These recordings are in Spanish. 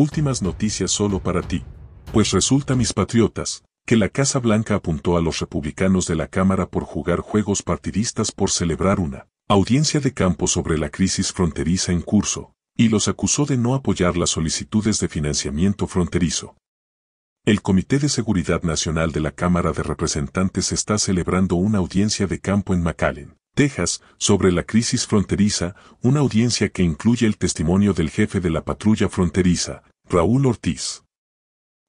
Últimas noticias solo para ti. Pues resulta, mis patriotas, que la Casa Blanca apuntó a los republicanos de la Cámara por jugar juegos partidistas por celebrar una audiencia de campo sobre la crisis fronteriza en curso, y los acusó de no apoyar las solicitudes de financiamiento fronterizo. El Comité de Seguridad Nacional de la Cámara de Representantes está celebrando una audiencia de campo en McAllen, Texas, sobre la crisis fronteriza, una audiencia que incluye el testimonio del jefe de la patrulla fronteriza, Raúl Ortiz.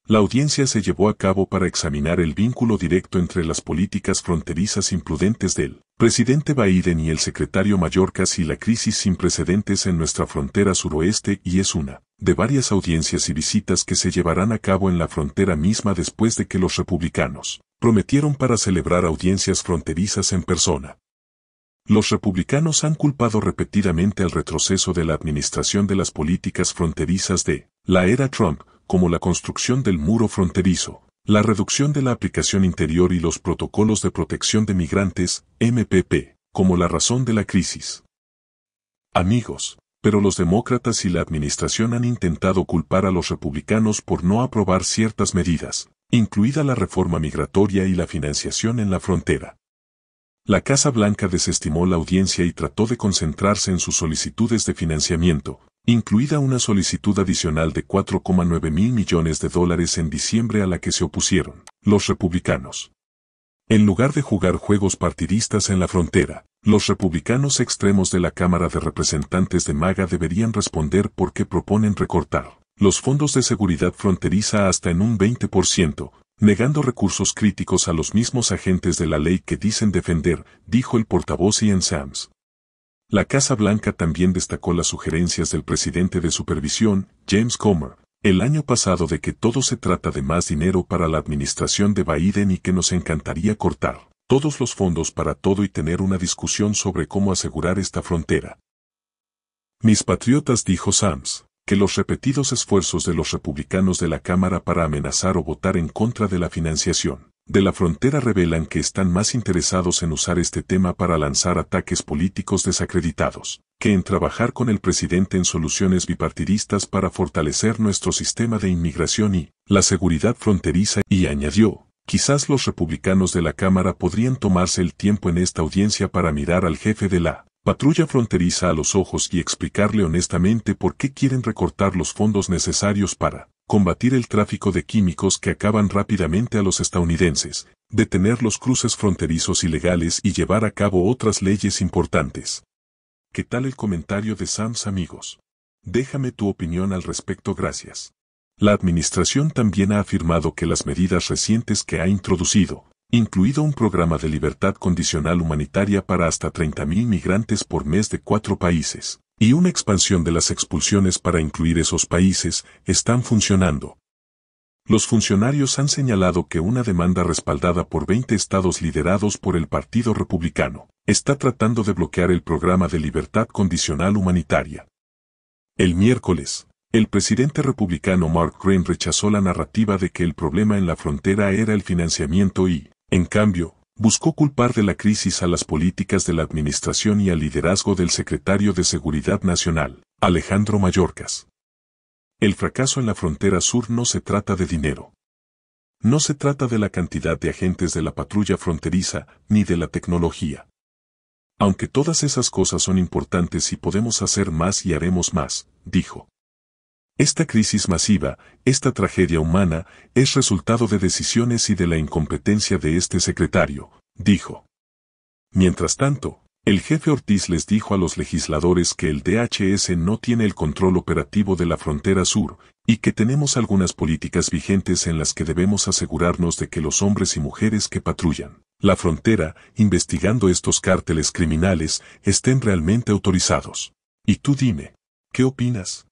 La audiencia se llevó a cabo para examinar el vínculo directo entre las políticas fronterizas imprudentes del presidente Biden y el secretario Mallorcas y la crisis sin precedentes en nuestra frontera suroeste y es una de varias audiencias y visitas que se llevarán a cabo en la frontera misma después de que los republicanos prometieron para celebrar audiencias fronterizas en persona. Los republicanos han culpado repetidamente al retroceso de la administración de las políticas fronterizas de la era Trump, como la construcción del muro fronterizo, la reducción de la aplicación interior y los protocolos de protección de migrantes, MPP, como la razón de la crisis. Amigos, pero los demócratas y la administración han intentado culpar a los republicanos por no aprobar ciertas medidas, incluida la reforma migratoria y la financiación en la frontera. La Casa Blanca desestimó la audiencia y trató de concentrarse en sus solicitudes de financiamiento, incluida una solicitud adicional de 4,9 mil millones de dólares en diciembre a la que se opusieron los republicanos. En lugar de jugar juegos partidistas en la frontera, los republicanos extremos de la Cámara de Representantes de MAGA deberían responder por qué proponen recortar los fondos de seguridad fronteriza hasta en un 20%, negando recursos críticos a los mismos agentes de la ley que dicen defender, dijo el portavoz en Sams. La Casa Blanca también destacó las sugerencias del presidente de supervisión, James Comer, el año pasado de que todo se trata de más dinero para la administración de Biden y que nos encantaría cortar todos los fondos para todo y tener una discusión sobre cómo asegurar esta frontera. Mis patriotas dijo Sams, que los repetidos esfuerzos de los republicanos de la Cámara para amenazar o votar en contra de la financiación de la frontera revelan que están más interesados en usar este tema para lanzar ataques políticos desacreditados, que en trabajar con el presidente en soluciones bipartidistas para fortalecer nuestro sistema de inmigración y la seguridad fronteriza, y añadió, quizás los republicanos de la Cámara podrían tomarse el tiempo en esta audiencia para mirar al jefe de la patrulla fronteriza a los ojos y explicarle honestamente por qué quieren recortar los fondos necesarios para combatir el tráfico de químicos que acaban rápidamente a los estadounidenses, detener los cruces fronterizos ilegales y llevar a cabo otras leyes importantes. ¿Qué tal el comentario de Sams amigos? Déjame tu opinión al respecto gracias. La administración también ha afirmado que las medidas recientes que ha introducido, incluido un programa de libertad condicional humanitaria para hasta 30.000 migrantes por mes de cuatro países, y una expansión de las expulsiones para incluir esos países están funcionando. Los funcionarios han señalado que una demanda respaldada por 20 estados liderados por el Partido Republicano está tratando de bloquear el programa de libertad condicional humanitaria. El miércoles, el presidente republicano Mark Crane rechazó la narrativa de que el problema en la frontera era el financiamiento y, en cambio, buscó culpar de la crisis a las políticas de la administración y al liderazgo del secretario de Seguridad Nacional, Alejandro Mayorkas. El fracaso en la frontera sur no se trata de dinero. No se trata de la cantidad de agentes de la patrulla fronteriza, ni de la tecnología. Aunque todas esas cosas son importantes y podemos hacer más y haremos más, dijo. Esta crisis masiva, esta tragedia humana, es resultado de decisiones y de la incompetencia de este secretario, dijo. Mientras tanto, el jefe Ortiz les dijo a los legisladores que el DHS no tiene el control operativo de la frontera sur y que tenemos algunas políticas vigentes en las que debemos asegurarnos de que los hombres y mujeres que patrullan la frontera, investigando estos cárteles criminales, estén realmente autorizados. Y tú dime, ¿qué opinas?